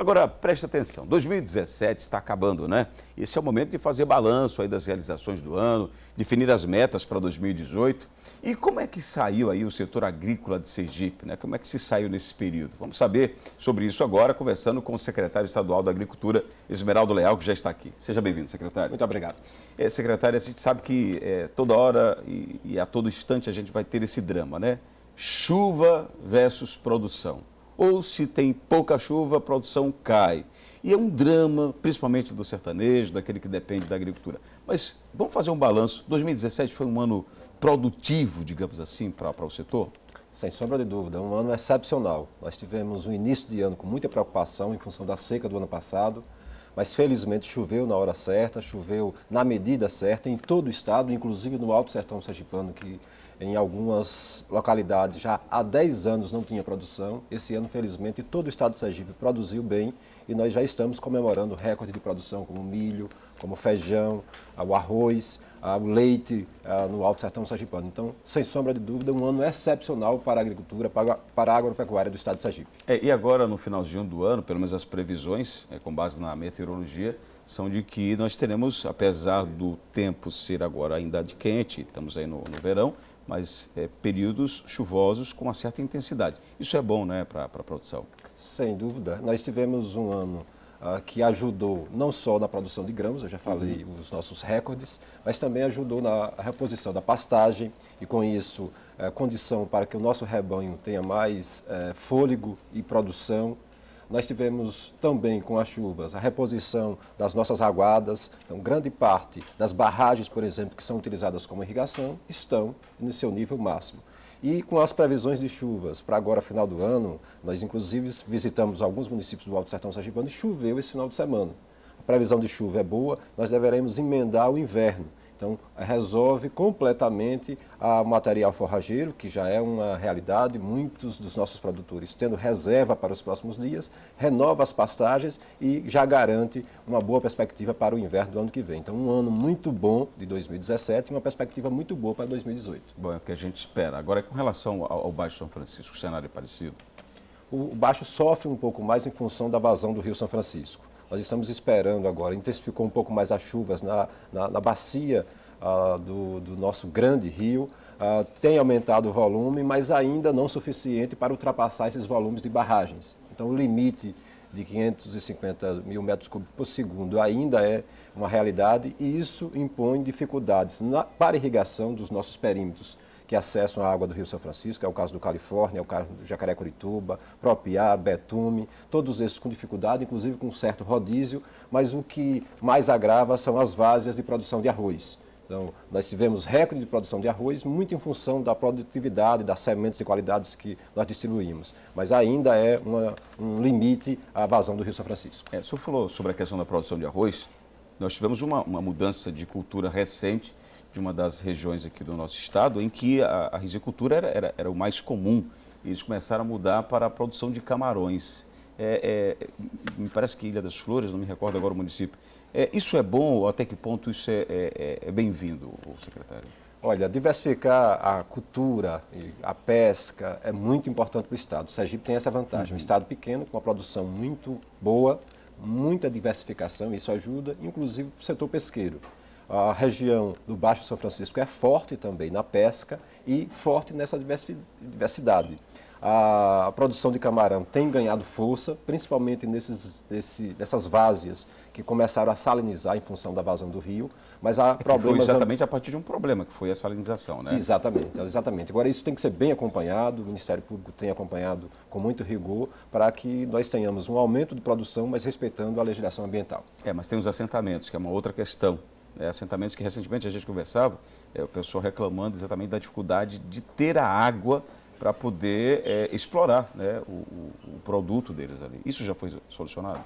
Agora, preste atenção, 2017 está acabando, né? Esse é o momento de fazer balanço aí das realizações do ano, definir as metas para 2018. E como é que saiu aí o setor agrícola de Sergipe, né? Como é que se saiu nesse período? Vamos saber sobre isso agora, conversando com o secretário estadual da Agricultura, Esmeraldo Leal, que já está aqui. Seja bem-vindo, secretário. Muito obrigado. É, secretário, a gente sabe que é, toda hora e, e a todo instante a gente vai ter esse drama, né? Chuva versus produção ou se tem pouca chuva, a produção cai. E é um drama, principalmente do sertanejo, daquele que depende da agricultura. Mas vamos fazer um balanço. 2017 foi um ano produtivo, digamos assim, para o setor? Sem sombra de dúvida, um ano excepcional. Nós tivemos um início de ano com muita preocupação em função da seca do ano passado, mas felizmente choveu na hora certa, choveu na medida certa em todo o estado, inclusive no Alto Sertão Sergipano, que em algumas localidades já há 10 anos não tinha produção. Esse ano, felizmente, todo o estado de Sergipe produziu bem e nós já estamos comemorando recorde de produção como milho, como feijão, ah, o arroz, ah, o leite ah, no Alto Sertão Sergipano. Então, sem sombra de dúvida, um ano excepcional para a agricultura, para a agropecuária do estado de Sergipe. É, e agora, no finalzinho do ano, pelo menos as previsões, é, com base na meteorologia, são de que nós teremos, apesar do tempo ser agora ainda de quente, estamos aí no, no verão, mas é, períodos chuvosos com uma certa intensidade. Isso é bom né, para a produção? Sem dúvida. Nós tivemos um ano ah, que ajudou não só na produção de grãos, eu já falei uhum. os nossos recordes, mas também ajudou na reposição da pastagem e com isso eh, condição para que o nosso rebanho tenha mais eh, fôlego e produção nós tivemos também com as chuvas a reposição das nossas aguadas. Então, grande parte das barragens, por exemplo, que são utilizadas como irrigação, estão no seu nível máximo. E com as previsões de chuvas para agora, final do ano, nós inclusive visitamos alguns municípios do Alto Sertão Sergipano e choveu esse final de semana. A previsão de chuva é boa, nós deveremos emendar o inverno. Então, resolve completamente o material forrageiro, que já é uma realidade, muitos dos nossos produtores tendo reserva para os próximos dias, renova as pastagens e já garante uma boa perspectiva para o inverno do ano que vem. Então, um ano muito bom de 2017 e uma perspectiva muito boa para 2018. Bom, é o que a gente espera. Agora, com relação ao, ao Baixo São Francisco, o cenário é parecido? O Baixo sofre um pouco mais em função da vazão do Rio São Francisco. Nós estamos esperando agora, intensificou um pouco mais as chuvas na, na, na bacia ah, do, do, nosso grande rio ah, tem aumentado o volume, mas ainda não suficiente para ultrapassar esses volumes de barragens. Então, o limite de 550 mil metros cúbicos por segundo ainda é uma realidade e isso impõe dificuldades na, para irrigação dos nossos perímetros que acessam a água do Rio São Francisco, é o caso do Califórnia, é o caso do Jacaré-Curituba, Propiá, Betume, todos esses com dificuldade, inclusive com certo rodízio, mas o que mais agrava são as várzeas de produção de arroz. Então, nós tivemos recorde de produção de arroz, muito em função da produtividade, das sementes e qualidades que nós distribuímos. Mas ainda é uma, um limite à vazão do Rio São Francisco. É, o senhor falou sobre a questão da produção de arroz. Nós tivemos uma, uma mudança de cultura recente de uma das regiões aqui do nosso estado, em que a, a risicultura era, era, era o mais comum. E eles começaram a mudar para a produção de camarões é, é, me parece que Ilha das Flores, não me recordo agora o município. É, isso é bom ou até que ponto isso é, é, é, é bem-vindo, secretário? Olha, diversificar a cultura e a pesca é muito importante para o Estado. O Sergipe tem essa vantagem. Uhum. Um Estado pequeno, com uma produção muito boa, muita diversificação, isso ajuda, inclusive, para o setor pesqueiro. A região do Baixo São Francisco é forte também na pesca e forte nessa diversidade a produção de camarão tem ganhado força, principalmente nesses, esse, nessas várzeas que começaram a salinizar em função da vazão do rio, mas há é problemas... Foi exatamente a partir de um problema, que foi a salinização, né? Exatamente, exatamente. Agora, isso tem que ser bem acompanhado, o Ministério Público tem acompanhado com muito rigor para que nós tenhamos um aumento de produção, mas respeitando a legislação ambiental. É, mas tem os assentamentos, que é uma outra questão. É, assentamentos que recentemente a gente conversava, é, o pessoal reclamando exatamente da dificuldade de ter a água para poder é, explorar né, o, o, produto deles ali. Isso já foi solucionado?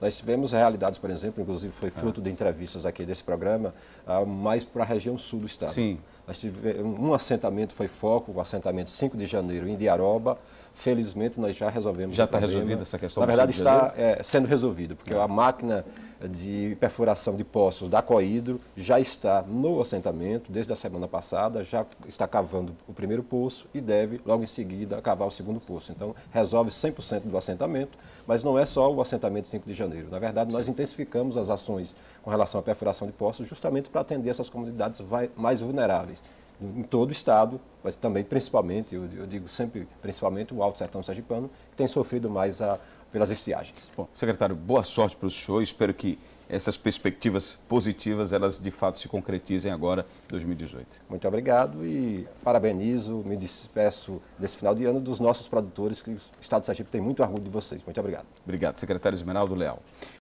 Nós tivemos realidades, por exemplo, inclusive foi fruto é. de entrevistas aqui desse programa, ah, mais para a região sul do estado. Sim. Nós tivemos, um assentamento foi foco, o um assentamento 5 de janeiro em Diaroba. Felizmente nós já resolvemos Já está resolvida essa questão? Na verdade está é, sendo resolvido, porque tá. a máquina de perfuração de poços da Coidro já está no assentamento desde a semana passada, já está cavando o primeiro poço e deve logo em seguida cavar o segundo poço. Então resolve 100% do assentamento, mas não é só o assentamento 5 de janeiro. Na verdade, nós intensificamos as ações com relação à perfuração de poços justamente para atender essas comunidades mais vulneráveis em todo o estado, mas também principalmente, eu, eu digo sempre, principalmente o Alto Sertão Sergipano, que tem sofrido mais a, pelas estiagens. Bom, secretário, boa sorte para o senhor. Espero que essas perspectivas positivas, elas de fato se concretizem agora, 2018. Muito obrigado e parabenizo, me despeço desse final de ano dos nossos produtores, que o Estado de Sergipe tem muito orgulho de vocês. Muito obrigado. Obrigado, secretário Esmeraldo Leal.